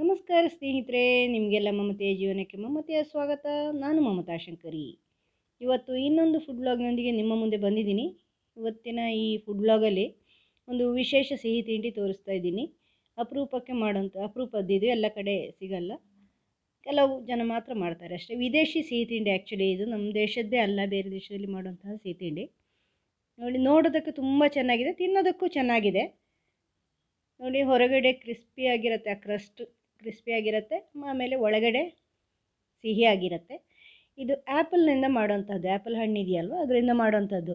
ನಮಸ್ಕಾರ ಸ್ನೇಹಿತರೆ ನಿಮಗೆಲ್ಲ ಮಮತೆಯ ಜೀವನಕ್ಕೆ ಮಮತೆಯ ಸ್ವಾಗತ ನಾನು ಮಮತಾ ಶಂಕರಿ ಇವತ್ತು ಇನ್ನೊಂದು ಫುಡ್ ಬ್ಲಾಗ್ನೊಂದಿಗೆ ನಿಮ್ಮ ಮುಂದೆ ಬಂದಿದ್ದೀನಿ ಇವತ್ತಿನ ಈ ಫುಡ್ ಬ್ಲಾಗಲ್ಲಿ ಒಂದು ವಿಶೇಷ ಸಿಹಿ ತಿಂಡಿ ತೋರಿಸ್ತಾ ಇದ್ದೀನಿ ಅಪರೂಪಕ್ಕೆ ಮಾಡೋಂಥ ಅಪರೂಪದ್ದಿದ್ವಿ ಎಲ್ಲ ಕಡೆ ಸಿಗಲ್ಲ ಕೆಲವು ಜನ ಮಾತ್ರ ಮಾಡ್ತಾರೆ ಅಷ್ಟೇ ವಿದೇಶಿ ಸಿಹಿ ತಿಂಡಿ ಆ್ಯಕ್ಚುಲಿ ಇದು ನಮ್ಮ ದೇಶದ್ದೇ ಅಲ್ಲ ಬೇರೆ ದೇಶದಲ್ಲಿ ಮಾಡುವಂತಹ ಸಿಹಿ ತಿಂಡಿ ನೋಡಿ ನೋಡೋದಕ್ಕೆ ತುಂಬ ಚೆನ್ನಾಗಿದೆ ತಿನ್ನೋದಕ್ಕೂ ಚೆನ್ನಾಗಿದೆ ನೋಡಿ ಹೊರಗಡೆ ಕ್ರಿಸ್ಪಿಯಾಗಿರುತ್ತೆ ಆ ಕ್ರಸ್ಟ್ ಕ್ರಿಸ್ಪಿಯಾಗಿರುತ್ತೆ ಆಮೇಲೆ ಒಳಗಡೆ ಸಿಹಿಯಾಗಿರುತ್ತೆ ಇದು ಆ್ಯಪಲ್ನಿಂದ ಮಾಡೋವಂಥದ್ದು ಆ್ಯಪಲ್ ಹಣ್ಣಿದೆಯಲ್ವ ಅದರಿಂದ ಮಾಡೋವಂಥದ್ದು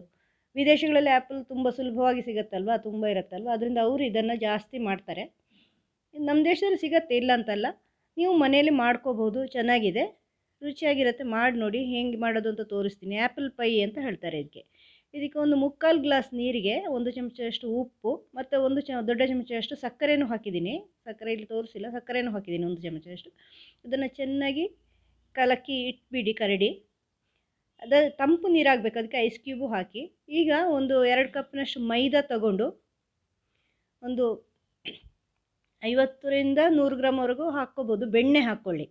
ವಿದೇಶಗಳಲ್ಲಿ ಆ್ಯಪಲ್ ತುಂಬ ಸುಲಭವಾಗಿ ಸಿಗುತ್ತಲ್ವ ತುಂಬ ಇರುತ್ತಲ್ವ ಅದರಿಂದ ಅವರು ಇದನ್ನು ಜಾಸ್ತಿ ಮಾಡ್ತಾರೆ ನಮ್ಮ ದೇಶದಲ್ಲಿ ಸಿಗತ್ತೆ ಇಲ್ಲ ಅಂತಲ್ಲ ನೀವು ಮನೆಯಲ್ಲಿ ಮಾಡ್ಕೋಬೋದು ಚೆನ್ನಾಗಿದೆ ರುಚಿಯಾಗಿರುತ್ತೆ ಮಾಡಿ ನೋಡಿ ಹೇಗೆ ಮಾಡೋದು ಅಂತ ತೋರಿಸ್ತೀನಿ ಆ್ಯಪಲ್ ಪೈ ಅಂತ ಹೇಳ್ತಾರೆ ಇದಕ್ಕೆ ಇದಕ್ಕೆ ಒಂದು ಮುಕ್ಕಾಲು ಗ್ಲಾಸ್ ನೀರಿಗೆ ಒಂದು ಚಮಚದಷ್ಟು ಉಪ್ಪು ಮತ್ತು ಒಂದು ಚ ದೊಡ್ಡ ಚಮಚದಷ್ಟು ಸಕ್ಕರೆನೂ ಹಾಕಿದ್ದೀನಿ ಸಕ್ಕರೆ ಇಲ್ಲಿ ತೋರಿಸಿಲ್ಲ ಸಕ್ಕರೆನೂ ಹಾಕಿದ್ದೀನಿ ಒಂದು ಚಮಚದಷ್ಟು ಇದನ್ನು ಚೆನ್ನಾಗಿ ಕಲಕಿ ಇಟ್ಬಿಡಿ ಕರಡಿ ಅದ ತಂಪು ನೀರಾಗಬೇಕು ಅದಕ್ಕೆ ಐಸ್ ಕ್ಯೂಬು ಹಾಕಿ ಈಗ ಒಂದು ಎರಡು ಕಪ್ನಷ್ಟು ಮೈದಾ ತಗೊಂಡು ಒಂದು ಐವತ್ತರಿಂದ ನೂರು ಗ್ರಾಮ್ವರೆಗೂ ಹಾಕ್ಕೋಬೋದು ಬೆಣ್ಣೆ ಹಾಕ್ಕೊಳ್ಳಿ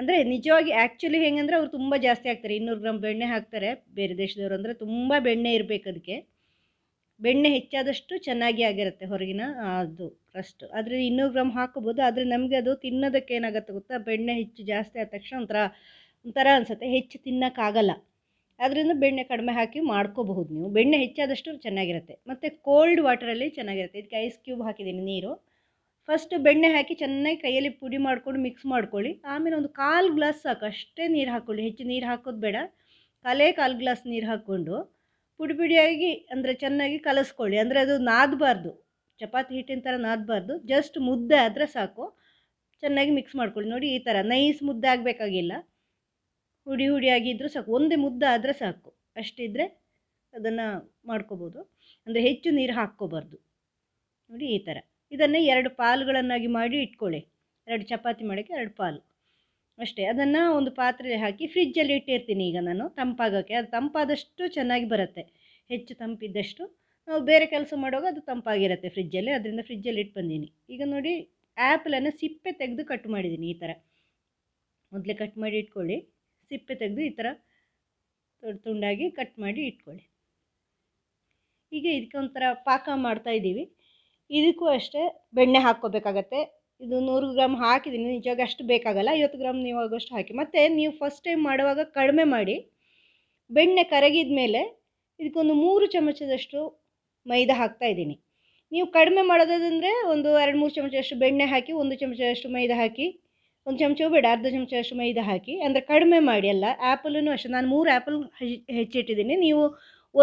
ಅಂದರೆ ನಿಜವಾಗಿ ಆ್ಯಕ್ಚುಲಿ ಹೆಂಗಂದರೆ ಅವ್ರು ತುಂಬ ಜಾಸ್ತಿ ಹಾಕ್ತಾರೆ ಇನ್ನೂರು ಗ್ರಾಮ್ ಬೆಣ್ಣೆ ಹಾಕ್ತಾರೆ ಬೇರೆ ದೇಶದವರು ಅಂದರೆ ತುಂಬ ಬೆಣ್ಣೆ ಇರಬೇಕು ಅದಕ್ಕೆ ಬೆಣ್ಣೆ ಹೆಚ್ಚಾದಷ್ಟು ಚೆನ್ನಾಗಿ ಆಗಿರುತ್ತೆ ಹೊರಗಿನ ಅದು ರಸ್ಟ್ ಆದರೆ ಇನ್ನೂರು ಗ್ರಾಮ್ ಹಾಕೋಬೋದು ಆದರೆ ನಮಗೆ ಅದು ತಿನ್ನೋದಕ್ಕೆ ಏನಾಗುತ್ತೆ ಗೊತ್ತಾ ಬೆಣ್ಣೆ ಹೆಚ್ಚು ಜಾಸ್ತಿ ಆದ ತಕ್ಷಣ ಒಂಥರ ಒಂಥರ ಅನಿಸುತ್ತೆ ಹೆಚ್ಚು ತಿನ್ನೋಕ್ಕಾಗಲ್ಲ ಅದರಿಂದ ಬೆಣ್ಣೆ ಕಡಿಮೆ ಹಾಕಿ ಮಾಡ್ಕೋಬಹುದು ನೀವು ಬೆಣ್ಣೆ ಹೆಚ್ಚಾದಷ್ಟು ಚೆನ್ನಾಗಿರುತ್ತೆ ಮತ್ತು ಕೋಲ್ಡ್ ವಾಟರಲ್ಲಿ ಚೆನ್ನಾಗಿರುತ್ತೆ ಇದಕ್ಕೆ ಐಸ್ ಕ್ಯೂಬ್ ಹಾಕಿದ್ದೀನಿ ನೀರು ಫಸ್ಟ್ ಬೆಣ್ಣೆ ಹಾಕಿ ಚೆನ್ನಾಗಿ ಕೈಯಲ್ಲಿ ಪುಡಿ ಮಾಡ್ಕೊಂಡು ಮಿಕ್ಸ್ ಮಾಡ್ಕೊಳ್ಳಿ ಆಮೇಲೆ ಒಂದು ಕಾಲು ಗ್ಲಾಸ್ ಸಾಕು ಅಷ್ಟೇ ನೀರು ಹಾಕ್ಕೊಳ್ಳಿ ಹೆಚ್ಚು ನೀರು ಹಾಕೋದು ಬೇಡ ಕಾಲೇ ಕಾಲು ಗ್ಲಾಸ್ ನೀರು ಹಾಕ್ಕೊಂಡು ಪುಡಿ ಪುಡಿಯಾಗಿ ಅಂದರೆ ಚೆನ್ನಾಗಿ ಕಲಸ್ಕೊಳ್ಳಿ ಅಂದರೆ ಅದು ನಾದಬಾರ್ದು ಚಪಾತಿ ಹಿಟ್ಟಿನ ಥರ ನಾದಬಾರ್ದು ಜಸ್ಟ್ ಮುದ್ದೆ ಆದರೆ ಸಾಕು ಚೆನ್ನಾಗಿ ಮಿಕ್ಸ್ ಮಾಡ್ಕೊಳ್ಳಿ ನೋಡಿ ಈ ಥರ ನೈಸ್ ಮುದ್ದೆ ಆಗಬೇಕಾಗಿಲ್ಲ ಹುಡಿ ಹುಡಿಯಾಗಿದ್ದರೂ ಸಾಕು ಒಂದೇ ಮುದ್ದೆ ಆದರೆ ಸಾಕು ಅಷ್ಟಿದ್ರೆ ಅದನ್ನು ಮಾಡ್ಕೋಬೋದು ಅಂದರೆ ಹೆಚ್ಚು ನೀರು ಹಾಕ್ಕೋಬಾರ್ದು ನೋಡಿ ಈ ಥರ ಇದನ್ನು ಎರಡು ಪಾಲುಗಳನ್ನಾಗಿ ಮಾಡಿ ಇಟ್ಕೊಳ್ಳಿ ಎರಡು ಚಪಾತಿ ಮಾಡೋಕ್ಕೆ ಎರಡು ಪಾಲು ಅಷ್ಟೇ ಅದನ್ನು ಒಂದು ಪಾತ್ರೆಲಿ ಹಾಕಿ ಫ್ರಿಜ್ಜಲ್ಲಿ ಇಟ್ಟಿರ್ತೀನಿ ಈಗ ನಾನು ತಂಪಾಗೋಕ್ಕೆ ಅದು ತಂಪಾದಷ್ಟು ಚೆನ್ನಾಗಿ ಬರುತ್ತೆ ಹೆಚ್ಚು ತಂಪಿದ್ದಷ್ಟು ನಾವು ಬೇರೆ ಕೆಲಸ ಮಾಡುವಾಗ ಅದು ತಂಪಾಗಿರುತ್ತೆ ಫ್ರಿಜ್ಜಲ್ಲಿ ಅದರಿಂದ ಫ್ರಿಜ್ಜಲ್ಲಿ ಇಟ್ಟು ಬಂದೀನಿ ಈಗ ನೋಡಿ ಆ್ಯಪಲನ್ನು ಸಿಪ್ಪೆ ತೆಗೆದು ಕಟ್ ಮಾಡಿದ್ದೀನಿ ಈ ಥರ ಮೊದಲೇ ಕಟ್ ಮಾಡಿ ಇಟ್ಕೊಳ್ಳಿ ಸಿಪ್ಪೆ ತೆಗೆದು ಈ ಥರ ತುಂಡು ತುಂಡಾಗಿ ಕಟ್ ಮಾಡಿ ಇಟ್ಕೊಳ್ಳಿ ಹೀಗೆ ಇದಕ್ಕೆ ಒಂಥರ ಪಾಕ ಮಾಡ್ತಾಯಿದ್ದೀವಿ ಇದಕ್ಕೂ ಅಷ್ಟೇ ಬೆಣ್ಣೆ ಹಾಕ್ಕೋಬೇಕಾಗತ್ತೆ ಇದು ನೂರು ಗ್ರಾಮ್ ಹಾಕಿದ್ದೀನಿ ನಿಜವಾಗಿ ಅಷ್ಟು ಬೇಕಾಗಲ್ಲ ಐವತ್ತು ಗ್ರಾಮ್ ನೀವು ಆಗೋಷ್ಟು ಹಾಕಿ ಮತ್ತು ನೀವು ಫಸ್ಟ್ ಟೈಮ್ ಮಾಡುವಾಗ ಕಡಿಮೆ ಮಾಡಿ ಬೆಣ್ಣೆ ಕರಗಿದ ಮೇಲೆ ಇದಕ್ಕೊಂದು ಮೂರು ಚಮಚದಷ್ಟು ಮೈದಾ ಹಾಕ್ತಾ ಇದ್ದೀನಿ ನೀವು ಕಡಿಮೆ ಮಾಡೋದಂದರೆ ಒಂದು ಎರಡು ಮೂರು ಚಮಚದಷ್ಟು ಬೆಣ್ಣೆ ಹಾಕಿ ಒಂದು ಚಮಚದಷ್ಟು ಮೈದಾ ಹಾಕಿ ಒಂದು ಚಮಚವೂ ಬೇಡ ಅರ್ಧ ಚಮಚದಷ್ಟು ಮೈದಾ ಹಾಕಿ ಅಂದರೆ ಕಡಿಮೆ ಮಾಡಿ ಅಲ್ಲ ಆ್ಯಪಲ್ಲೂ ಅಷ್ಟೇ ನಾನು ಮೂರು ಆ್ಯಪಲ್ ಹೆಚ್ಚಿಟ್ಟಿದ್ದೀನಿ ನೀವು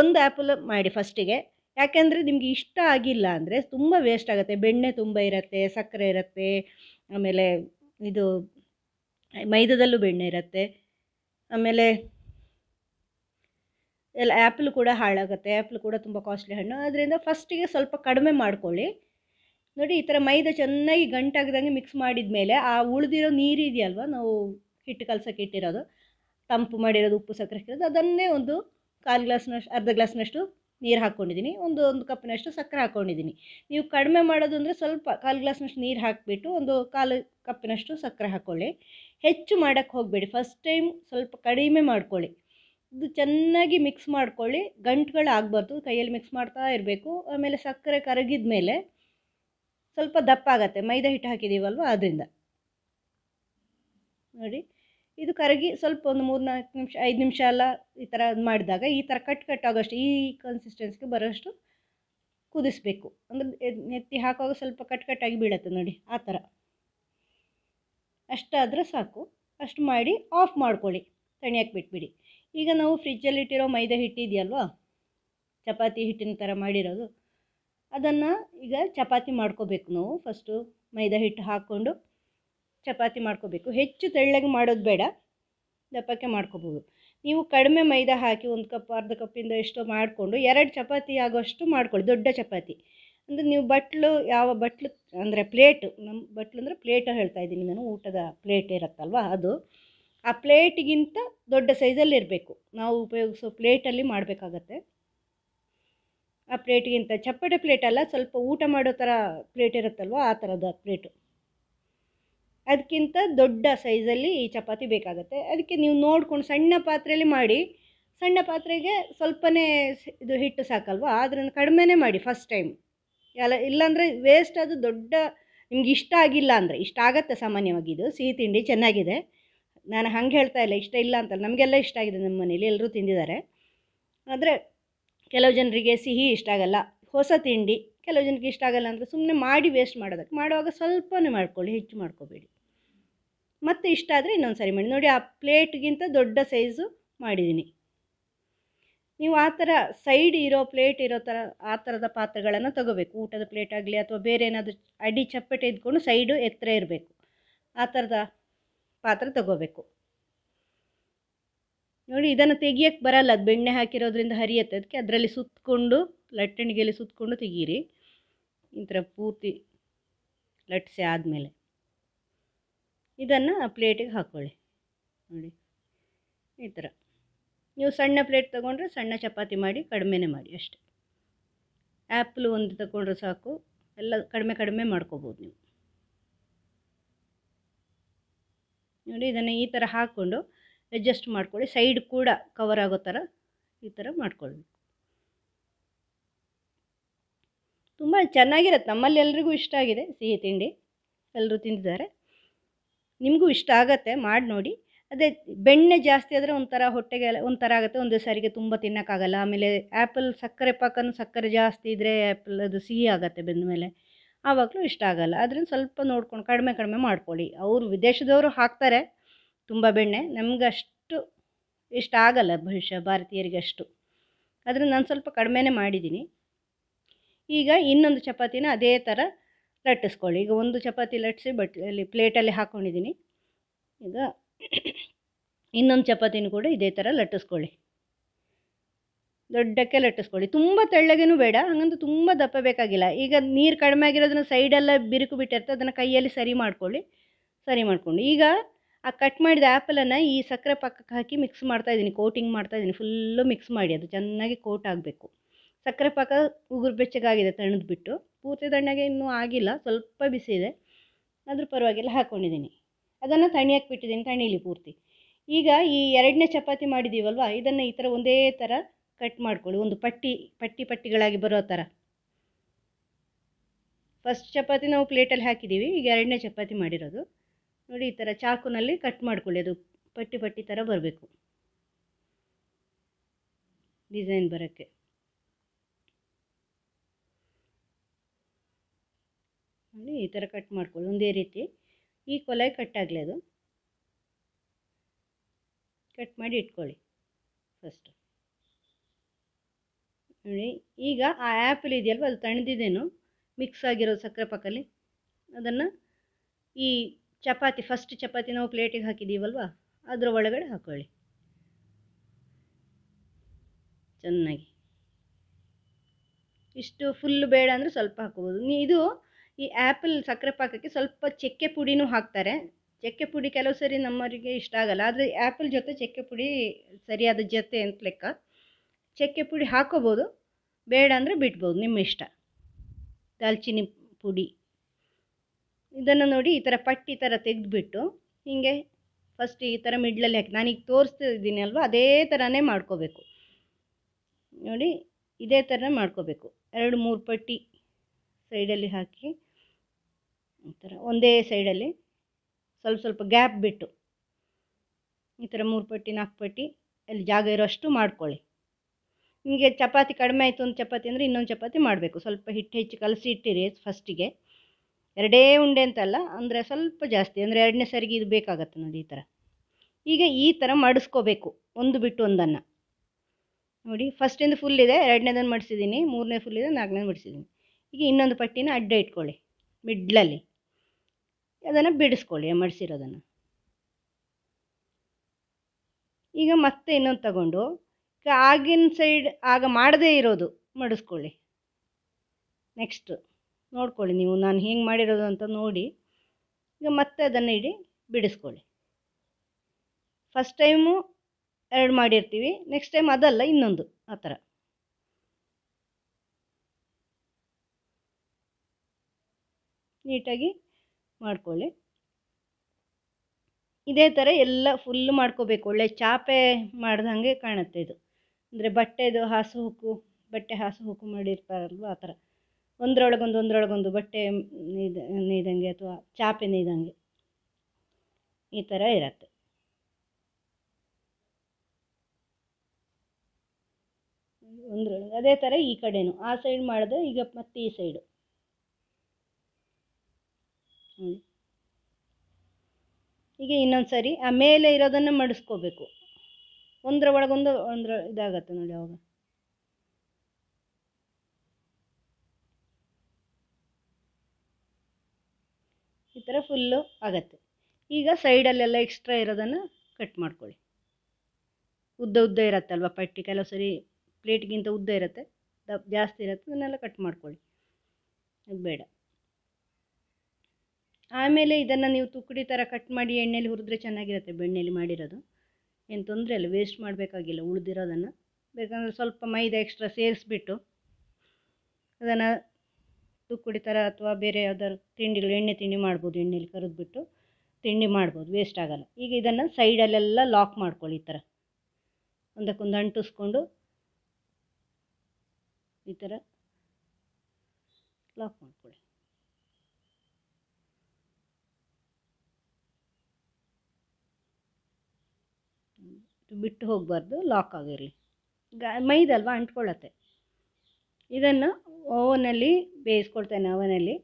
ಒಂದು ಆ್ಯಪಲ್ ಮಾಡಿ ಫಸ್ಟಿಗೆ ಯಾಕೆಂದರೆ ನಿಮಗೆ ಇಷ್ಟ ಆಗಿಲ್ಲ ಅಂದರೆ ತುಂಬ ವೇಸ್ಟ್ ಆಗುತ್ತೆ ಬೆಣ್ಣೆ ತುಂಬ ಇರುತ್ತೆ ಸಕ್ಕರೆ ಇರುತ್ತೆ ಆಮೇಲೆ ಇದು ಮೈದಾದಲ್ಲೂ ಬೆಣ್ಣೆ ಇರುತ್ತೆ ಆಮೇಲೆ ಎಲ್ಲ ಆ್ಯಪಲ್ ಕೂಡ ಹಾಳಾಗುತ್ತೆ ಆ್ಯಪಲ್ ಕೂಡ ತುಂಬ ಕಾಸ್ಟ್ಲಿ ಹಣ್ಣು ಅದರಿಂದ ಫಸ್ಟಿಗೆ ಸ್ವಲ್ಪ ಕಡಿಮೆ ಮಾಡ್ಕೊಳ್ಳಿ ನೋಡಿ ಈ ಥರ ಮೈದಾ ಚೆನ್ನಾಗಿ ಗಂಟಾಗ್ದಂಗೆ ಮಿಕ್ಸ್ ಮಾಡಿದ ಮೇಲೆ ಆ ಉಳಿದಿರೋ ನೀರು ಇದೆಯಲ್ವ ನಾವು ಹಿಟ್ಟು ಕಲಸಕ್ಕೆ ಇಟ್ಟಿರೋದು ತಂಪು ಮಾಡಿರೋದು ಉಪ್ಪು ಸಕ್ಕರೆ ಹಾಕಿರೋದು ಅದನ್ನೇ ಒಂದು ಕಾಲು ಗ್ಲಾಸ್ನಷ್ಟು ಅರ್ಧ ಗ್ಲಾಸ್ನಷ್ಟು ನೀರು ಹಾಕ್ಕೊಂಡಿದ್ದೀನಿ ಒಂದು ಒಂದು ಕಪ್ಪಿನಷ್ಟು ಸಕ್ಕರೆ ಹಾಕ್ಕೊಂಡಿದ್ದೀನಿ ನೀವು ಕಡಿಮೆ ಮಾಡೋದು ಅಂದರೆ ಸ್ವಲ್ಪ ಕಾಲು ಗ್ಲಾಸ್ನಷ್ಟು ನೀರು ಹಾಕಿಬಿಟ್ಟು ಒಂದು ಕಾಲು ಕಪ್ಪಿನಷ್ಟು ಸಕ್ಕರೆ ಹಾಕ್ಕೊಳ್ಳಿ ಹೆಚ್ಚು ಮಾಡೋಕ್ಕೆ ಹೋಗಬೇಡಿ ಫಸ್ಟ್ ಟೈಮ್ ಸ್ವಲ್ಪ ಕಡಿಮೆ ಮಾಡ್ಕೊಳ್ಳಿ ಇದು ಚೆನ್ನಾಗಿ ಮಿಕ್ಸ್ ಮಾಡ್ಕೊಳ್ಳಿ ಗಂಟುಗಳು ಆಗಬಾರ್ದು ಕೈಯಲ್ಲಿ ಮಿಕ್ಸ್ ಮಾಡ್ತಾ ಇರಬೇಕು ಆಮೇಲೆ ಸಕ್ಕರೆ ಕರಗಿದ ಮೇಲೆ ಸ್ವಲ್ಪ ದಪ್ಪ ಆಗುತ್ತೆ ಮೈದಾ ಹಿಟ್ಟು ಹಾಕಿದ್ದೀವಲ್ವ ಅದರಿಂದ ನೋಡಿ ಇದು ಕರಗಿ ಸ್ವಲ್ಪ ಒಂದು ಮೂರು ನಾಲ್ಕು ನಿಮಿಷ ಐದು ನಿಮಿಷ ಎಲ್ಲ ಈ ಥರ ಮಾಡಿದಾಗ ಈ ಥರ ಕಟ್ ಕಟ್ ಆಗೋಷ್ಟು ಈ ಕನ್ಸಿಸ್ಟೆನ್ಸಿಗೆ ಬರೋಷ್ಟು ಕುದಿಸ್ಬೇಕು ಅಂದರೆ ಎತ್ತಿ ಹಾಕುವಾಗ ಸ್ವಲ್ಪ ಕಟ್ ಕಟ್ಟಾಗಿ ಬೀಳತ್ತೆ ನೋಡಿ ಆ ಥರ ಅಷ್ಟಾದರೆ ಸಾಕು ಅಷ್ಟು ಮಾಡಿ ಆಫ್ ಮಾಡ್ಕೊಳ್ಳಿ ತಣಿಯಕ್ಕೆ ಬಿಟ್ಬಿಡಿ ಈಗ ನಾವು ಇಟ್ಟಿರೋ ಮೈದಾ ಹಿಟ್ಟಿದೆಯಲ್ವಾ ಚಪಾತಿ ಹಿಟ್ಟಿನ ಥರ ಮಾಡಿರೋದು ಅದನ್ನು ಈಗ ಚಪಾತಿ ಮಾಡ್ಕೋಬೇಕು ನಾವು ಫಸ್ಟು ಮೈದಾ ಹಿಟ್ಟು ಹಾಕ್ಕೊಂಡು ಚಪಾತಿ ಮಾಡ್ಕೋಬೇಕು ಹೆಚ್ಚು ತೆಳ್ಳಗೆ ಮಾಡೋದು ಬೇಡ ದಪ್ಪಕ್ಕೆ ಮಾಡ್ಕೋಬೋದು ನೀವು ಕಡಿಮೆ ಮೈದಾ ಹಾಕಿ ಒಂದು ಕಪ್ ಅರ್ಧ ಕಪ್ಪಿಂದ ಎಷ್ಟೋ ಮಾಡಿಕೊಂಡು ಎರಡು ಚಪಾತಿ ಆಗೋಷ್ಟು ಮಾಡ್ಕೊಳ್ಳಿ ದೊಡ್ಡ ಚಪಾತಿ ಅಂದರೆ ನೀವು ಬಟ್ಲು ಯಾವ ಬಟ್ಲು ಅಂದರೆ ಪ್ಲೇಟು ನಮ್ಮ ಬಟ್ಲು ಅಂದರೆ ಪ್ಲೇಟ್ ಹೇಳ್ತಾ ಇದ್ದೀನಿ ನಾನು ಊಟದ ಪ್ಲೇಟ್ ಇರುತ್ತಲ್ವ ಅದು ಆ ಪ್ಲೇಟಿಗಿಂತ ದೊಡ್ಡ ಸೈಜಲ್ಲಿ ಇರಬೇಕು ನಾವು ಉಪಯೋಗಿಸೋ ಪ್ಲೇಟಲ್ಲಿ ಮಾಡಬೇಕಾಗತ್ತೆ ಆ ಪ್ಲೇಟಿಗಿಂತ ಚಪ್ಪಟೆ ಪ್ಲೇಟಲ್ಲ ಸ್ವಲ್ಪ ಊಟ ಮಾಡೋ ಥರ ಪ್ಲೇಟ್ ಇರುತ್ತಲ್ವ ಆ ಥರದ ಪ್ಲೇಟು ಅದಕ್ಕಿಂತ ದೊಡ್ಡ ಸೈಜಲ್ಲಿ ಈ ಚಪಾತಿ ಬೇಕಾಗುತ್ತೆ ಅದಕ್ಕೆ ನೀವು ನೋಡ್ಕೊಂಡು ಸಣ್ಣ ಪಾತ್ರೆಯಲ್ಲಿ ಮಾಡಿ ಸಣ್ಣ ಪಾತ್ರೆಗೆ ಸ್ವಲ್ಪನೇ ಇದು ಹಿಟ್ಟು ಸಾಕಲ್ವ ಆದ್ರೂ ಕಡಿಮೆನೇ ಮಾಡಿ ಫಸ್ಟ್ ಟೈಮ್ ಎಲ್ಲ ಇಲ್ಲಾಂದರೆ ವೇಸ್ಟ್ ಅದು ದೊಡ್ಡ ನಿಮ್ಗೆ ಇಷ್ಟ ಆಗಿಲ್ಲ ಅಂದರೆ ಇಷ್ಟ ಆಗುತ್ತೆ ಸಾಮಾನ್ಯವಾಗಿ ಇದು ಸಿಹಿ ತಿಂಡಿ ಚೆನ್ನಾಗಿದೆ ನಾನು ಹಂಗೆ ಹೇಳ್ತಾ ಇಲ್ಲ ಇಷ್ಟ ಇಲ್ಲ ಅಂತ ನಮಗೆಲ್ಲ ಇಷ್ಟ ಆಗಿದೆ ನಮ್ಮ ಮನೇಲಿ ಎಲ್ಲರೂ ತಿಂದಿದ್ದಾರೆ ಆದರೆ ಕೆಲವು ಜನರಿಗೆ ಸಿಹಿ ಇಷ್ಟ ಆಗಲ್ಲ ಹೊಸ ತಿಂಡಿ ಕೆಲವು ಜನಕ್ಕೆ ಇಷ್ಟ ಆಗಲ್ಲ ಅಂದರೆ ಸುಮ್ಮನೆ ಮಾಡಿ ವೇಸ್ಟ್ ಮಾಡೋದಕ್ಕೆ ಮಾಡುವಾಗ ಸ್ವಲ್ಪನೇ ಮಾಡ್ಕೊಳ್ಳಿ ಹೆಚ್ಚು ಮಾಡ್ಕೋಬೇಡಿ ಮತ್ತೆ ಇಷ್ಟ ಆದರೆ ಇನ್ನೊಂದು ಸರಿ ಮಾಡಿ ನೋಡಿ ಆ ಪ್ಲೇಟ್ಗಿಂತ ದೊಡ್ಡ ಸೈಜು ಮಾಡಿದ್ದೀನಿ ನೀವು ಆ ಥರ ಸೈಡ್ ಇರೋ ಪ್ಲೇಟ್ ಇರೋ ಥರ ಆ ಥರದ ಪಾತ್ರೆಗಳನ್ನು ತಗೋಬೇಕು ಊಟದ ಪ್ಲೇಟ್ ಆಗಲಿ ಅಥವಾ ಬೇರೆ ಏನಾದರೂ ಅಡಿ ಚಪ್ಪಟೆ ಇದ್ಕೊಂಡು ಸೈಡು ಎತ್ತರ ಇರಬೇಕು ಆ ಥರದ ಪಾತ್ರೆ ತಗೋಬೇಕು ನೋಡಿ ಇದನ್ನು ತೆಗಿಯೋಕ್ಕೆ ಬರಲ್ಲ ಅದು ಬೆಣ್ಣೆ ಹಾಕಿರೋದ್ರಿಂದ ಹರಿಯುತ್ತೆ ಅದಕ್ಕೆ ಅದರಲ್ಲಿ ಸುತ್ತಕೊಂಡು ಲಟ್ಟಣಿಗೆಯಲ್ಲಿ ಸುತ್ತಕೊಂಡು ತೆಗೀರಿ ಈ ಪೂರ್ತಿ ಲಟ್ಟಿಸಿ ಆದಮೇಲೆ ಇದನ್ನು ಪ್ಲೇಟಿಗೆ ಹಾಕ್ಕೊಳ್ಳಿ ನೋಡಿ ಈ ಥರ ನೀವು ಸಣ್ಣ ಪ್ಲೇಟ್ ತೊಗೊಂಡ್ರೆ ಸಣ್ಣ ಚಪಾತಿ ಮಾಡಿ ಕಡಿಮೆನೇ ಮಾಡಿ ಅಷ್ಟೆ ಆ್ಯಪಲ್ ಒಂದು ತಗೊಂಡ್ರೆ ಸಾಕು ಎಲ್ಲ ಕಡಿಮೆ ಕಡಿಮೆ ಮಾಡ್ಕೋಬೋದು ನೀವು ನೋಡಿ ಇದನ್ನು ಈ ಥರ ಹಾಕ್ಕೊಂಡು ಅಡ್ಜಸ್ಟ್ ಮಾಡ್ಕೊಳ್ಳಿ ಸೈಡ್ ಕೂಡ ಕವರ್ ಆಗೋ ಥರ ಈ ಥರ ಮಾಡ್ಕೊಳ್ಳಿ ತುಂಬ ಚೆನ್ನಾಗಿರುತ್ತೆ ನಮ್ಮಲ್ಲಿ ಎಲ್ರಿಗೂ ಇಷ್ಟ ಆಗಿದೆ ಸಿಹಿ ತಿಂಡಿ ಎಲ್ಲರೂ ತಿಂದಿದ್ದಾರೆ ನಿಮಗೂ ಇಷ್ಟ ಆಗತ್ತೆ ಮಾಡಿ ನೋಡಿ ಅದೇ ಬೆಣ್ಣೆ ಜಾಸ್ತಿ ಆದರೆ ಒಂಥರ ಹೊಟ್ಟೆಗೆ ಒಂಥರ ಆಗುತ್ತೆ ಒಂದು ಸಾರಿಗೆ ತುಂಬ ತಿನ್ನೋಕ್ಕಾಗಲ್ಲ ಆಮೇಲೆ ಆ್ಯಪಲ್ ಸಕ್ಕರೆ ಪಾಕನೂ ಸಕ್ಕರೆ ಜಾಸ್ತಿ ಇದ್ದರೆ ಆ್ಯಪಲ್ ಅದು ಸಿಹಿ ಆಗುತ್ತೆ ಬೆಂದ ಮೇಲೆ ಆವಾಗಲೂ ಇಷ್ಟ ಆಗಲ್ಲ ಅದರಿಂದ ಸ್ವಲ್ಪ ನೋಡ್ಕೊಂಡು ಕಡಿಮೆ ಕಡಿಮೆ ಮಾಡ್ಕೊಳ್ಳಿ ಅವರು ವಿದೇಶದವರು ಹಾಕ್ತಾರೆ ತುಂಬ ಬೆಣ್ಣೆ ನಮ್ಗೆ ಅಷ್ಟು ಇಷ್ಟ ಆಗಲ್ಲ ಬಹುಶಃ ಭಾರತೀಯರಿಗೆ ಅಷ್ಟು ಆದರೆ ನಾನು ಸ್ವಲ್ಪ ಕಡಿಮೆನೇ ಮಾಡಿದ್ದೀನಿ ಈಗ ಇನ್ನೊಂದು ಚಪಾತಿನ ಅದೇ ಥರ ಲಟ್ಟಿಸ್ಕೊಳ್ಳಿ ಈಗ ಒಂದು ಚಪಾತಿ ಲಟ್ಟಿಸಿ ಬಟ್ ಅಲ್ಲಿ ಪ್ಲೇಟಲ್ಲಿ ಹಾಕ್ಕೊಂಡಿದ್ದೀನಿ ಈಗ ಇನ್ನೊಂದು ಚಪಾತಿನೂ ಕೂಡ ಇದೇ ಥರ ಲಟ್ಟಿಸ್ಕೊಳ್ಳಿ ದೊಡ್ಡಕ್ಕೆ ಲಟ್ಟಿಸ್ಕೊಳ್ಳಿ ತುಂಬ ತೆಳ್ಳಗೇನೂ ಬೇಡ ಹಂಗಂತೂ ತುಂಬ ದಪ್ಪ ಬೇಕಾಗಿಲ್ಲ ಈಗ ನೀರು ಕಡಿಮೆ ಆಗಿರೋದನ್ನು ಸೈಡೆಲ್ಲ ಬಿರುಕು ಬಿಟ್ಟಿರ್ತದೆ ಅದನ್ನು ಕೈಯಲ್ಲಿ ಸರಿ ಮಾಡ್ಕೊಳ್ಳಿ ಸರಿ ಮಾಡ್ಕೊಂಡು ಈಗ ಆ ಕಟ್ ಮಾಡಿದ ಆ್ಯಪಲನ್ನು ಈ ಸಕ್ಕರೆ ಪಕ್ಕಕ್ಕೆ ಹಾಕಿ ಮಿಕ್ಸ್ ಮಾಡ್ತಾ ಕೋಟಿಂಗ್ ಮಾಡ್ತಾ ಫುಲ್ಲು ಮಿಕ್ಸ್ ಮಾಡಿ ಅದು ಚೆನ್ನಾಗಿ ಕೋಟ್ ಆಗಬೇಕು ಸಕ್ಕರೆ ಪಾಕ ಉಗುರು ಬೆಚ್ಚಗಾಗಿದೆ ತಣ್ಣದು ಬಿಟ್ಟು ಪೂರ್ತಿ ತಣ್ಣಗೆ ಇನ್ನೂ ಆಗಿಲ್ಲ ಸ್ವಲ್ಪ ಬಿಸಿ ಇದೆ ಅದ್ರ ಪರವಾಗಿಲ್ಲ ಹಾಕ್ಕೊಂಡಿದ್ದೀನಿ ಅದನ್ನು ತಣಿಯಕ್ಕೆ ಬಿಟ್ಟಿದ್ದೀನಿ ತಣಿಲಿ ಪೂರ್ತಿ ಈಗ ಈ ಎರಡನೇ ಚಪಾತಿ ಮಾಡಿದ್ದೀವಲ್ವ ಇದನ್ನು ಈ ಥರ ಒಂದೇ ಥರ ಕಟ್ ಮಾಡ್ಕೊಳ್ಳಿ ಒಂದು ಪಟ್ಟಿ ಪಟ್ಟಿ ಪಟ್ಟಿಗಳಾಗಿ ಬರೋ ಥರ ಫಸ್ಟ್ ಚಪಾತಿ ನಾವು ಪ್ಲೇಟಲ್ಲಿ ಹಾಕಿದ್ದೀವಿ ಈಗ ಎರಡನೇ ಚಪಾತಿ ಮಾಡಿರೋದು ನೋಡಿ ಈ ಥರ ಚಾಕುನಲ್ಲಿ ಕಟ್ ಮಾಡ್ಕೊಳ್ಳಿ ಅದು ಪಟ್ಟಿ ಪಟ್ಟಿ ಥರ ಬರಬೇಕು ಡಿಸೈನ್ ಬರೋಕ್ಕೆ ಈ ಥರ ಕಟ್ ಮಾಡ್ಕೊಳ್ಳಿ ಒಂದೇ ರೀತಿ ಈ ಕೊಲೆ ಕಟ್ಟಾಗಲಿ ಅದು ಕಟ್ ಮಾಡಿ ಇಟ್ಕೊಳ್ಳಿ ಫಸ್ಟು ನೋಡಿ ಈಗ ಆ ಆ್ಯಪಲ್ ಇದೆಯಲ್ವ ಅದು ತಣ್ದಿದೇನು ಮಿಕ್ಸ್ ಆಗಿರೋ ಸಕ್ಕರೆ ಪಕ್ಕಲ್ಲಿ ಅದನ್ನು ಈ ಚಪಾತಿ ಫಸ್ಟ್ ಚಪಾತಿ ನಾವು ಪ್ಲೇಟಿಗೆ ಹಾಕಿದ್ದೀವಲ್ವ ಅದರ ಒಳಗಡೆ ಹಾಕ್ಕೊಳ್ಳಿ ಚೆನ್ನಾಗಿ ಇಷ್ಟು ಫುಲ್ ಬೇಡ ಅಂದರೆ ಸ್ವಲ್ಪ ಹಾಕೋಬೋದು ಇದು ಈ ಆ್ಯಪಲ್ ಸಕ್ಕರೆ ಪಾಕಕ್ಕೆ ಸ್ವಲ್ಪ ಚಕ್ಕೆ ಪುಡಿನೂ ಹಾಕ್ತಾರೆ ಚಕ್ಕೆ ಪುಡಿ ಕೆಲವು ಸರಿ ನಮ್ಮವರಿಗೆ ಇಷ್ಟ ಆಗಲ್ಲ ಆದರೆ ಆ್ಯಪಲ್ ಜೊತೆ ಚಕ್ಕೆ ಪುಡಿ ಸರಿಯಾದ ಜೊತೆ ಅಂತ ಲೆಕ್ಕ ಚಕ್ಕೆ ಪುಡಿ ಹಾಕೋಬೋದು ಬೇಡ ಅಂದರೆ ಬಿಡ್ಬೋದು ನಿಮ್ಮ ಇಷ್ಟ ದಾಲ್ಚಿನ್ನಿ ಪುಡಿ ಇದನ್ನು ನೋಡಿ ಈ ಥರ ಪಟ್ಟಿ ಥರ ತೆಗೆದುಬಿಟ್ಟು ಹೀಗೆ ಫಸ್ಟ್ ಈ ಥರ ಮಿಡ್ಲಲ್ಲಿ ಹಾಕಿ ನಾನೀಗ ತೋರಿಸ್ತಾ ಇದ್ದೀನಿ ಅಲ್ವ ಅದೇ ಥರನೇ ಮಾಡ್ಕೋಬೇಕು ನೋಡಿ ಇದೇ ಥರನೇ ಮಾಡ್ಕೋಬೇಕು ಎರಡು ಮೂರು ಪಟ್ಟಿ ಸೈಡಲ್ಲಿ ಹಾಕಿ ಈ ಥರ ಒಂದೇ ಸೈಡಲ್ಲಿ ಸ್ವಲ್ಪ ಸ್ವಲ್ಪ ಗ್ಯಾಪ್ ಬಿಟ್ಟು ಈ ಥರ ಮೂರು ಪಟ್ಟಿ ನಾಲ್ಕು ಪಟ್ಟಿ ಅಲ್ಲಿ ಜಾಗ ಇರೋಷ್ಟು ಮಾಡ್ಕೊಳ್ಳಿ ನಿಮಗೆ ಚಪಾತಿ ಕಡಿಮೆ ಆಯಿತು ಒಂದು ಚಪಾತಿ ಅಂದರೆ ಇನ್ನೊಂದು ಚಪಾತಿ ಮಾಡಬೇಕು ಸ್ವಲ್ಪ ಹಿಟ್ಟು ಹೆಚ್ಚು ಕಲಸಿ ಇಟ್ಟಿರಿ ಫಸ್ಟಿಗೆ ಎರಡೇ ಉಂಡೆ ಅಂತಲ್ಲ ಅಂದರೆ ಸ್ವಲ್ಪ ಜಾಸ್ತಿ ಅಂದರೆ ಎರಡನೇ ಸರಿಗೆ ಇದು ಬೇಕಾಗತ್ತೆ ನೋಡಿ ಈ ಥರ ಈಗ ಈ ಥರ ಮಡಿಸ್ಕೋಬೇಕು ಒಂದು ಬಿಟ್ಟು ಒಂದನ್ನು ನೋಡಿ ಫಸ್ಟಿಂದ ಫುಲ್ ಇದೆ ಎರಡನೇದನ್ನು ಮಡಿಸಿದ್ದೀನಿ ಮೂರನೇ ಫುಲ್ ಇದೆ ನಾಲ್ಕನೇದು ಮಡಿಸಿದ್ದೀನಿ ಈಗ ಇನ್ನೊಂದು ಪಟ್ಟಿನ ಅಡ್ಡ ಇಟ್ಕೊಳ್ಳಿ ಮಿಡ್ಲಲ್ಲಿ ಅದನ್ನು ಬಿಡಿಸ್ಕೊಳ್ಳಿ ಮಡಿಸಿರೋದನ್ನು ಈಗ ಮತ್ತೆ ಇನ್ನೊಂದು ತಗೊಂಡು ಆಗಿನ ಸೈಡ್ ಆಗ ಮಾಡದೇ ಇರೋದು ಮಡಿಸ್ಕೊಳ್ಳಿ ನೆಕ್ಸ್ಟು ನೋಡ್ಕೊಳ್ಳಿ ನೀವು ನಾನು ಹೆಂಗೆ ಮಾಡಿರೋದು ಅಂತ ನೋಡಿ ಈಗ ಮತ್ತೆ ಅದನ್ನು ಇಡಿ ಬಿಡಿಸ್ಕೊಳ್ಳಿ ಫಸ್ಟ್ ಟೈಮು ಎರಡು ಮಾಡಿರ್ತೀವಿ ನೆಕ್ಸ್ಟ್ ಟೈಮ್ ಅದಲ್ಲ ಇನ್ನೊಂದು ಆ ಥರ ನೀಟಾಗಿ ಮಾಡ್ಕೊಳ್ಳಿ ಇದೇ ಥರ ಎಲ್ಲ ಫುಲ್ ಮಾಡ್ಕೋಬೇಕು ಒಳ್ಳೆ ಚಾಪೆ ಮಾಡ್ದಂಗೆ ಕಾಣುತ್ತೆ ಇದು ಅಂದರೆ ಬಟ್ಟೆದು ಹಾಸು ಹುಕ್ಕು ಬಟ್ಟೆ ಹಾಸು ಹುಕ್ಕು ಮಾಡಿರ್ತಾರಲ್ವ ಆ ಥರ ಒಂದರೊಳಗೊಂದು ಒಂದರೊಳಗೊಂದು ಬಟ್ಟೆ ನೇಯ್ದ ನೇಯ್ದಂಗೆ ಅಥವಾ ಚಾಪೆ ನೇಯ್ದಂಗೆ ಈ ಥರ ಇರತ್ತೆ ಒಂದರೊಳಗೆ ಅದೇ ಥರ ಈ ಕಡೆನೂ ಆ ಸೈಡ್ ಮಾಡಿದ್ರೆ ಈಗ ಮತ್ತೆ ಈ ಸೈಡು ಈಗ ಹೀಗೆ ಇನ್ನೊಂದು ಸಾರಿ ಆ ಮೇಲೆ ಇರೋದನ್ನು ಮಡಿಸ್ಕೋಬೇಕು ಒಂದರ ಒಳಗೊಂದು ಒಂದರ ಇದಾಗತ್ತೆ ನೋಡಿ ಅವಾಗ ಈ ಥರ ಫುಲ್ಲು ಆಗತ್ತೆ ಈಗ ಸೈಡಲ್ಲೆಲ್ಲ ಎಕ್ಸ್ಟ್ರಾ ಇರೋದನ್ನು ಕಟ್ ಮಾಡ್ಕೊಳ್ಳಿ ಉದ್ದ ಉದ್ದ ಇರತ್ತಲ್ವ ಪಟ್ಟಿ ಕೆಲವು ಸರಿ ಪ್ಲೇಟ್ಗಿಂತ ಉದ್ದ ಇರುತ್ತೆ ಜಾಸ್ತಿ ಇರುತ್ತೆ ಅದನ್ನೆಲ್ಲ ಕಟ್ ಮಾಡ್ಕೊಳ್ಳಿ ಅದು ಬೇಡ ಆಮೇಲೆ ಇದನ್ನು ನೀವು ತುಕ್ಕಡಿ ಥರ ಕಟ್ ಮಾಡಿ ಎಣ್ಣೆಲಿ ಹುರಿದ್ರೆ ಚೆನ್ನಾಗಿರುತ್ತೆ ಬೆಣ್ಣೆಲಿ ಮಾಡಿರೋದು ಏನು ತೊಂದರೆ ಇಲ್ಲ ವೇಸ್ಟ್ ಮಾಡಬೇಕಾಗಿಲ್ಲ ಉಳಿದಿರೋದನ್ನು ಬೇಕಂದ್ರೆ ಸ್ವಲ್ಪ ಮೈದಾ ಎಕ್ಸ್ಟ್ರಾ ಸೇರಿಸ್ಬಿಟ್ಟು ಅದನ್ನು ತುಕ್ಕುಡಿ ಥರ ಅಥವಾ ಬೇರೆ ಯಾವ್ದಾದ್ರು ತಿಂಡಿಗಳು ಎಣ್ಣೆ ತಿಂಡಿ ಮಾಡ್ಬೋದು ಎಣ್ಣೆಲಿ ಕರೆದ್ಬಿಟ್ಟು ತಿಂಡಿ ಮಾಡ್ಬೋದು ವೇಸ್ಟ್ ಆಗೋಲ್ಲ ಈಗ ಇದನ್ನು ಸೈಡಲ್ಲೆಲ್ಲ ಲಾಕ್ ಮಾಡ್ಕೊಳ್ಳಿ ಈ ಥರ ಒಂದಕ್ಕೊಂದು ಅಂಟಿಸ್ಕೊಂಡು ಈ ಥರ ಲಾಕ್ ಮಾಡ್ಕೊಳ್ಳಿ ಬಿಟ್ಟು ಹೋಗಬಾರ್ದು ಲಾಕ್ ಆಗಿರಲಿ ಗ ಮೈದಲ್ವ ಅಂಟ್ಕೊಳ್ಳತ್ತೆ ಇದನ್ನು ಓವನಲ್ಲಿ ಬೇಯಿಸ್ಕೊಳ್ತೇನೆ ಅವನಲ್ಲಿ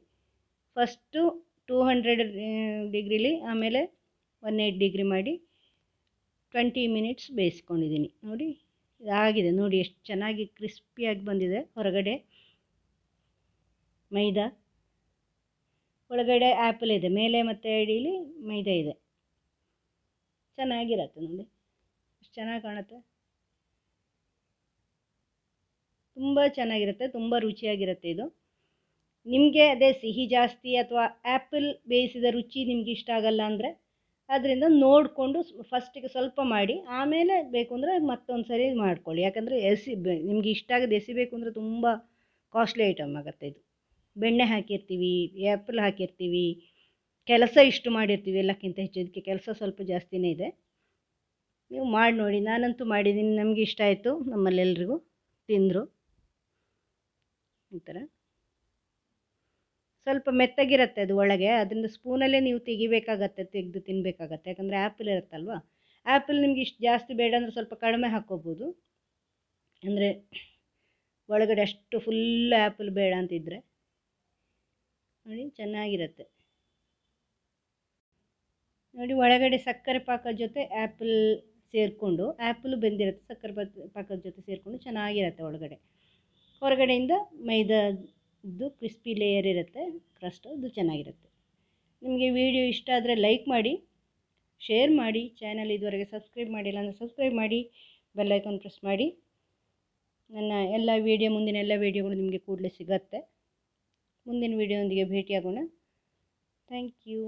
ಫಸ್ಟು ಟೂ ಹಂಡ್ರೆಡ್ ಡಿಗ್ರಿಲಿ ಆಮೇಲೆ ಒನ್ ಏಯ್ಟ್ ಡಿಗ್ರಿ ಮಾಡಿ ಟ್ವೆಂಟಿ ಮಿನಿಟ್ಸ್ ಬೇಯಿಸ್ಕೊಂಡಿದ್ದೀನಿ ನೋಡಿ ಇದಾಗಿದೆ ನೋಡಿ ಎಷ್ಟು ಚೆನ್ನಾಗಿ ಕ್ರಿಸ್ಪಿಯಾಗಿ ಬಂದಿದೆ ಹೊರಗಡೆ ಮೈದಾ ಒಳಗಡೆ ಆ್ಯಪಲ್ ಇದೆ ಮೇಲೆ ಮತ್ತು ಅಡಿಲಿ ಮೈದಾ ಇದೆ ಚೆನ್ನಾಗಿರತ್ತೆ ನೋಡಿ ಚೆನ್ನಾಗಿ ಕಾಣುತ್ತೆ ತುಂಬ ಚೆನ್ನಾಗಿರುತ್ತೆ ತುಂಬ ರುಚಿಯಾಗಿರುತ್ತೆ ಇದು ನಿಮಗೆ ಅದೇ ಸಿಹಿ ಜಾಸ್ತಿ ಅಥವಾ ಆ್ಯಪಲ್ ಬೇಯಿಸಿದ ರುಚಿ ನಿಮ್ಗೆ ಇಷ್ಟ ಆಗಲ್ಲ ಅಂದರೆ ಅದರಿಂದ ನೋಡಿಕೊಂಡು ಫಸ್ಟಿಗೆ ಸ್ವಲ್ಪ ಮಾಡಿ ಆಮೇಲೆ ಬೇಕು ಅಂದರೆ ಮತ್ತೊಂದು ಸರಿ ಮಾಡ್ಕೊಳ್ಳಿ ಯಾಕಂದರೆ ಎಸಿ ನಿಮ್ಗೆ ಇಷ್ಟ ಆಗದೆ ಎಸಿಬೇಕು ಅಂದರೆ ತುಂಬ ಕಾಸ್ಟ್ಲಿ ಐಟಮ್ ಆಗುತ್ತೆ ಇದು ಬೆಣ್ಣೆ ಹಾಕಿರ್ತೀವಿ ಆ್ಯಪಲ್ ಹಾಕಿರ್ತೀವಿ ಕೆಲಸ ಇಷ್ಟು ಮಾಡಿರ್ತೀವಿ ಎಲ್ಲಕ್ಕಿಂತ ಹೆಚ್ಚು ಇದಕ್ಕೆ ಕೆಲಸ ಸ್ವಲ್ಪ ಜಾಸ್ತಿನೇ ಇದೆ ನೀವು ಮಾಡಿ ನೋಡಿ ನಾನಂತೂ ಮಾಡಿದ್ದೀನಿ ನಮಗೆ ಇಷ್ಟ ಆಯಿತು ನಮ್ಮಲ್ಲೆಲ್ರಿಗೂ ತಿಂದರು ಈ ಥರ ಸ್ವಲ್ಪ ಮೆತ್ತಗಿರುತ್ತೆ ಅದು ಒಳಗೆ ಅದರಿಂದ ಸ್ಪೂನಲ್ಲೇ ನೀವು ತೆಗಿಬೇಕಾಗತ್ತೆ ತೆಗೆದು ತಿನ್ನಬೇಕಾಗತ್ತೆ ಯಾಕಂದರೆ ಆ್ಯಪಲ್ ಇರುತ್ತಲ್ವ ಆ್ಯಪಲ್ ನಿಮ್ಗೆ ಇಷ್ಟು ಜಾಸ್ತಿ ಬೇಡ ಅಂದರೆ ಸ್ವಲ್ಪ ಕಡಿಮೆ ಹಾಕ್ಕೋಬೋದು ಅಂದರೆ ಒಳಗಡೆ ಅಷ್ಟು ಫುಲ್ ಆ್ಯಪಲ್ ಬೇಡ ಅಂತಿದ್ದರೆ ನೋಡಿ ಚೆನ್ನಾಗಿರುತ್ತೆ ನೋಡಿ ಒಳಗಡೆ ಸಕ್ಕರೆ ಪಾಕ ಜೊತೆ ಆ್ಯಪಲ್ ಸೇರಿಕೊಂಡು ಆ್ಯಪಲ್ ಬೆಂದಿರುತ್ತೆ ಸಕ್ಕರೆ ಪಾಕದ ಜೊತೆ ಸೇರಿಕೊಂಡು ಚೆನ್ನಾಗಿರುತ್ತೆ ಒಳಗಡೆ ಹೊರಗಡೆಯಿಂದ ಮೈದಾದ್ದು ಕ್ರಿಸ್ಪಿ ಲೇಯರ್ ಇರುತ್ತೆ ಕ್ರಸ್ಟ್ ಅದು ಚೆನ್ನಾಗಿರುತ್ತೆ ನಿಮಗೆ ವಿಡಿಯೋ ಇಷ್ಟ ಆದರೆ ಲೈಕ್ ಮಾಡಿ ಶೇರ್ ಮಾಡಿ ಚಾನಲ್ ಇದುವರೆಗೆ ಸಬ್ಸ್ಕ್ರೈಬ್ ಮಾಡಿಲ್ಲ ಅಂದರೆ ಸಬ್ಸ್ಕ್ರೈಬ್ ಮಾಡಿ ಬೆಲ್ಲೈಕಾನ್ ಪ್ರೆಸ್ ಮಾಡಿ ನನ್ನ ಎಲ್ಲ ವೀಡಿಯೋ ಮುಂದಿನ ಎಲ್ಲ ವೀಡಿಯೋಗಳು ನಿಮಗೆ ಕೂಡಲೇ ಸಿಗತ್ತೆ ಮುಂದಿನ ವೀಡಿಯೋದೊಂದಿಗೆ ಭೇಟಿಯಾಗೋಣ ಥ್ಯಾಂಕ್ ಯು